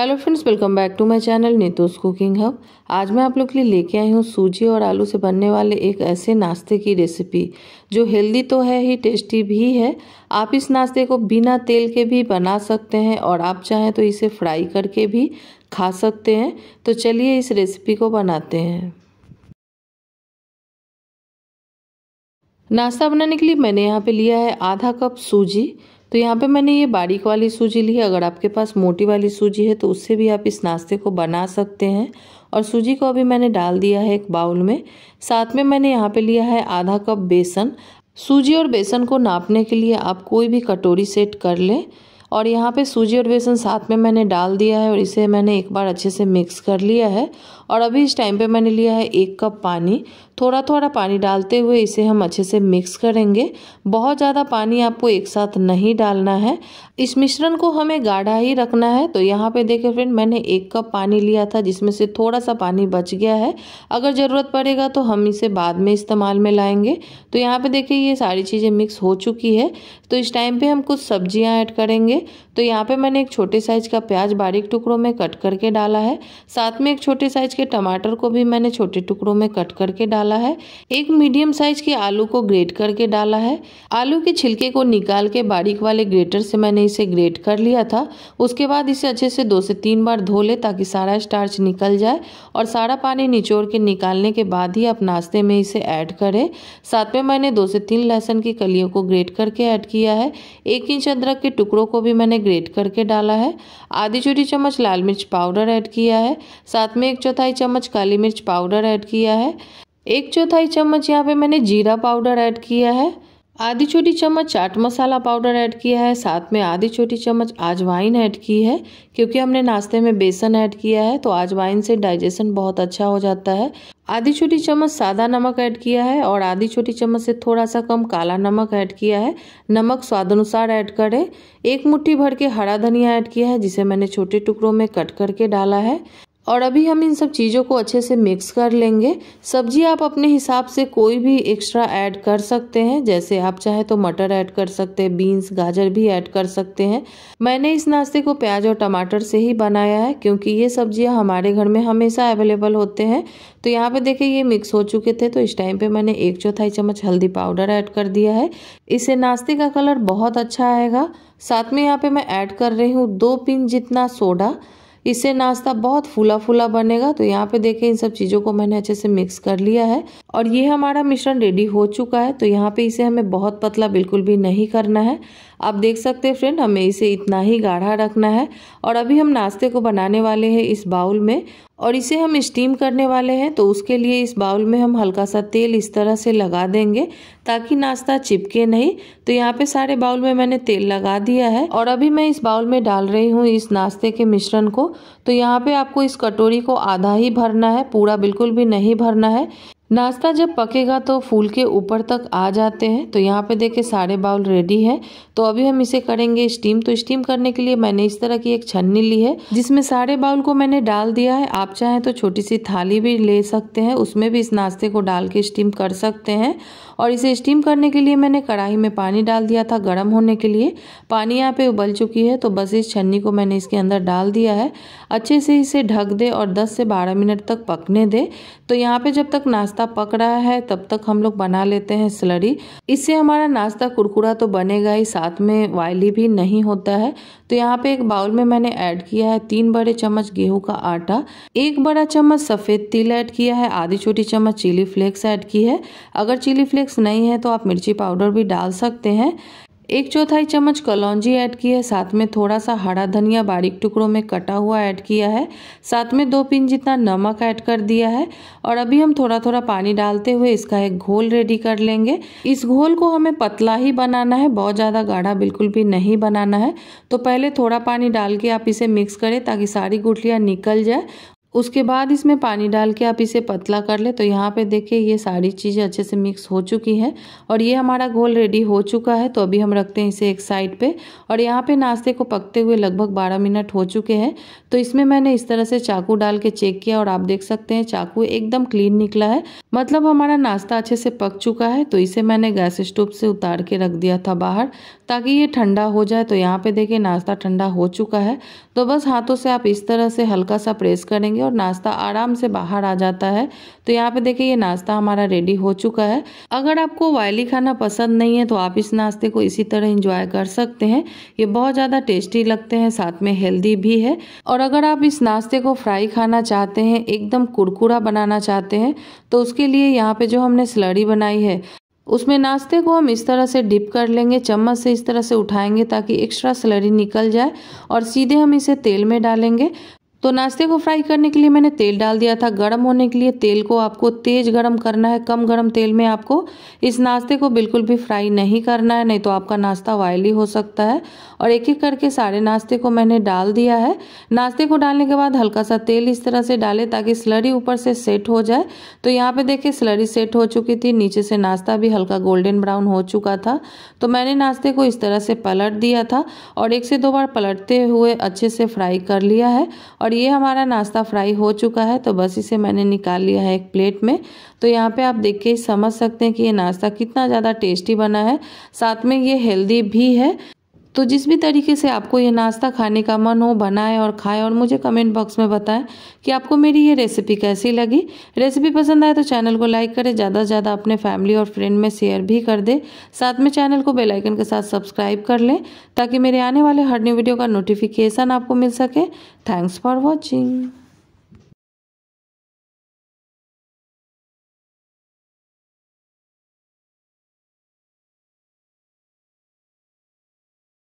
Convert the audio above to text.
hello friends welcome back to my channel Neetu's cooking hub आज मैं आप लोग के लिए लेके आई हूँ सूजी और आलू से बनने वाले एक ऐसे नाश्ते की रेसिपी जो हेल्दी तो है ही टेस्टी भी है आप इस नाश्ते को बिना तेल के भी बना सकते हैं और आप चाहें तो इसे फ्राई करके भी खा सकते हैं तो चलिए इस रेसिपी को बनाते हैं नाश्ता बनाने के लिए मैंने यहाँ पे लिया है आधा कप सूजी तो यहाँ पे मैंने ये बारीक वाली सूजी ली है अगर आपके पास मोटी वाली सूजी है तो उससे भी आप इस नाश्ते को बना सकते हैं और सूजी को अभी मैंने डाल दिया है एक बाउल में साथ में मैंने यहाँ पे लिया है आधा कप बेसन सूजी और बेसन को नापने के लिए आप कोई भी कटोरी सेट कर लें और यहाँ पे सूजी और बेसन साथ में मैंने डाल दिया है और इसे मैंने एक बार अच्छे से मिक्स कर लिया है और अभी इस टाइम पे मैंने लिया है एक कप पानी थोड़ा थोड़ा पानी डालते हुए इसे हम अच्छे से मिक्स करेंगे बहुत ज़्यादा पानी आपको एक साथ नहीं डालना है इस मिश्रण को हमें गाढ़ा ही रखना है तो यहाँ पे देखिए फ्रेंड मैंने एक कप पानी लिया था जिसमें से थोड़ा सा पानी बच गया है अगर ज़रूरत पड़ेगा तो हम इसे बाद में इस्तेमाल में लाएंगे तो यहाँ पर देखिए ये सारी चीज़ें मिक्स हो चुकी है तो इस टाइम पर हम कुछ सब्जियाँ ऐड करेंगे तो यहाँ पे मैंने एक छोटे साइज का प्याज बारीक टुकड़ों में कट करके डाला है साथ में एक छोटे साइज के टमाटर को भी मैंने छोटे टुकड़ों में कट करके डाला है एक मीडियम साइज के आलू को ग्रेट करके डाला है आलू के छिलके को निकाल के बारीक वाले ग्रेटर से मैंने इसे ग्रेट कर लिया था उसके बाद इसे अच्छे से दो से तीन बार धो ले ताकि सारा स्टार्च निकल जाए और सारा पानी निचोड़ के निकालने के बाद ही आप नाश्ते में इसे ऐड करें साथ में मैंने दो से तीन लहसुन की कलियों को ग्रेट करके ऐड किया है एक इंच अदरक के टुकड़ों को भी मैंने ग्रेट करके डाला है आधी छोटी चम्मच लाल मिर्च पाउडर ऐड किया है साथ में एक चौथाई चम्मच काली मिर्च पाउडर ऐड किया है एक चौथाई चम्मच यहाँ पे मैंने जीरा पाउडर ऐड किया है आधी छोटी चम्मच चाट मसाला पाउडर ऐड किया है साथ में आधी छोटी चम्मच आजवाइन ऐड की है क्योंकि हमने नाश्ते में बेसन ऐड किया है तो आजवाइन से डाइजेशन बहुत अच्छा हो जाता है आधी छोटी चम्मच सादा नमक ऐड किया है और आधी छोटी चम्मच से थोड़ा सा कम काला नमक ऐड किया है नमक स्वाद अनुसार ऐड करें एक मुट्ठी भर के हरा धनिया ऐड किया है जिसे मैंने छोटे टुकड़ों में कट करके डाला है और अभी हम इन सब चीज़ों को अच्छे से मिक्स कर लेंगे सब्जी आप अपने हिसाब से कोई भी एक्स्ट्रा ऐड कर सकते हैं जैसे आप चाहे तो मटर ऐड कर सकते हैं बीन्स गाजर भी ऐड कर सकते हैं मैंने इस नाश्ते को प्याज और टमाटर से ही बनाया है क्योंकि ये सब्जियां हमारे घर में हमेशा अवेलेबल होते हैं तो यहाँ पे देखिए ये मिक्स हो चुके थे तो इस टाइम पर मैंने एक चौथाई चम्मच हल्दी पाउडर ऐड कर दिया है इससे नाश्ते का कलर बहुत अच्छा आएगा साथ में यहाँ पे मैं ऐड कर रही हूँ दो पिन जितना सोडा इससे नाश्ता बहुत फूला फूला बनेगा तो यहाँ पे देखें इन सब चीज़ों को मैंने अच्छे से मिक्स कर लिया है और ये हमारा मिश्रण रेडी हो चुका है तो यहाँ पे इसे हमें बहुत पतला बिल्कुल भी नहीं करना है आप देख सकते हैं फ्रेंड हमें इसे इतना ही गाढ़ा रखना है और अभी हम नाश्ते को बनाने वाले हैं इस बाउल में और इसे हम स्टीम करने वाले हैं तो उसके लिए इस बाउल में हम हल्का सा तेल इस तरह से लगा देंगे ताकि नाश्ता चिपके नहीं तो यहाँ पे सारे बाउल में मैंने तेल लगा दिया है और अभी मैं इस बाउल में डाल रही हूँ इस नाश्ते के मिश्रण को तो यहाँ पे आपको इस कटोरी को आधा ही भरना है पूरा बिल्कुल भी नहीं भरना है नाश्ता जब पकेगा तो फूल के ऊपर तक आ जाते हैं तो यहाँ पे देखे सारे बाउल रेडी है तो अभी हम इसे करेंगे स्टीम तो स्टीम करने के लिए मैंने इस तरह की एक छन्नी ली है जिसमें सारे बाउल को मैंने डाल दिया है आप चाहें तो छोटी सी थाली भी ले सकते हैं उसमें भी इस नाश्ते को डाल के स्टीम कर सकते हैं और इसे स्टीम करने के लिए मैंने कढ़ाई में पानी डाल दिया था गर्म होने के लिए पानी यहाँ पे उबल चुकी है तो बस इस छन्नी को मैंने इसके अंदर डाल दिया है अच्छे से इसे ढक दे और 10 से 12 मिनट तक पकने दे तो यहाँ पे जब तक नाश्ता पक रहा है तब तक हम लोग बना लेते हैं स्लरी इससे हमारा नाश्ता कुरकुरा तो बनेगा ही साथ में वायली भी नहीं होता है तो यहाँ पे एक बाउल में मैंने ऐड किया है तीन बड़े चम्मच गेहूं का आटा एक बड़ा चम्मच सफ़ेद तिल ऐड किया है आधी छोटी चम्मच चिली फ्लेक्स ऐड की है अगर चिली फ्लेक्स नहीं है तो आप मिर्ची पाउडर भी डाल सकते हैं एक चौथाई चम्मच कलौजी ऐड की है साथ में थोड़ा सा हरा धनिया बारीक टुकड़ों में कटा हुआ ऐड किया है साथ में दो पिन जितना नमक ऐड कर दिया है और अभी हम थोड़ा थोड़ा पानी डालते हुए इसका एक घोल रेडी कर लेंगे इस घोल को हमें पतला ही बनाना है बहुत ज़्यादा गाढ़ा बिल्कुल भी नहीं बनाना है तो पहले थोड़ा पानी डाल के आप इसे मिक्स करें ताकि सारी गुठलियाँ निकल जाए उसके बाद इसमें पानी डाल के आप इसे पतला कर ले तो यहाँ पे देखिए ये सारी चीज़ें अच्छे से मिक्स हो चुकी हैं और ये हमारा घोल रेडी हो चुका है तो अभी हम रखते हैं इसे एक साइड पे और यहाँ पे नाश्ते को पकते हुए लगभग 12 मिनट हो चुके हैं तो इसमें मैंने इस तरह से चाकू डाल के चेक किया और आप देख सकते हैं चाकू एकदम क्लीन निकला है मतलब हमारा नाश्ता अच्छे से पक चुका है तो इसे मैंने गैस स्टोव से उतार के रख दिया था बाहर ताकि ये ठंडा हो जाए तो यहाँ पे देखिए नाश्ता ठंडा हो चुका है तो बस हाथों से आप इस तरह से हल्का सा प्रेस करेंगे और नाश्ता आराम से बाहर आ जाता है तो यहाँ पे देखिए ये नाश्ता हमारा रेडी हो चुका है अगर आपको वायली खाना पसंद नहीं है तो आप इस नाश्ते को इसी तरह इंजॉय कर सकते हैं ये बहुत ज़्यादा टेस्टी लगते हैं साथ में हेल्दी भी है और अगर आप इस नाश्ते को फ्राई खाना चाहते हैं एकदम कुरकुरा बनाना चाहते हैं तो उसके के लिए यहाँ पे जो हमने स्लड़ी बनाई है उसमें नाश्ते को हम इस तरह से डिप कर लेंगे चम्मच से इस तरह से उठाएंगे ताकि एक्स्ट्रा स्लरी निकल जाए और सीधे हम इसे तेल में डालेंगे तो नाश्ते को फ्राई करने के लिए मैंने तेल डाल दिया था गर्म होने के लिए तेल को आपको तेज़ गर्म करना है कम गर्म तेल में आपको इस नाश्ते को बिल्कुल भी फ्राई नहीं करना है नहीं तो आपका नाश्ता वायली हो सकता है और एक एक करके सारे नाश्ते को मैंने डाल दिया है नाश्ते को डालने के बाद हल्का सा तेल इस तरह से डाले ताकि स्लरी ऊपर से सेट हो जाए तो यहाँ पर देखिए स्लरी सेट हो चुकी थी नीचे से नाश्ता भी हल्का गोल्डन ब्राउन हो चुका था तो मैंने नाश्ते को इस तरह से पलट दिया था और एक से दो बार पलटते हुए अच्छे से फ्राई कर लिया है और और ये हमारा नाश्ता फ्राई हो चुका है तो बस इसे मैंने निकाल लिया है एक प्लेट में तो यहाँ पे आप देख के समझ सकते हैं कि ये नाश्ता कितना ज़्यादा टेस्टी बना है साथ में ये हेल्दी भी है तो जिस भी तरीके से आपको ये नाश्ता खाने का मन हो बनाएं और खाएं और मुझे कमेंट बॉक्स में बताएं कि आपको मेरी ये रेसिपी कैसी लगी रेसिपी पसंद आए तो चैनल को लाइक करें ज़्यादा से ज़्यादा अपने फैमिली और फ्रेंड में शेयर भी कर दें साथ में चैनल को बेलाइकन के साथ सब्सक्राइब कर लें ताकि मेरे आने वाले हर न्यू वीडियो का नोटिफिकेशन आपको मिल सके थैंक्स फॉर वॉचिंग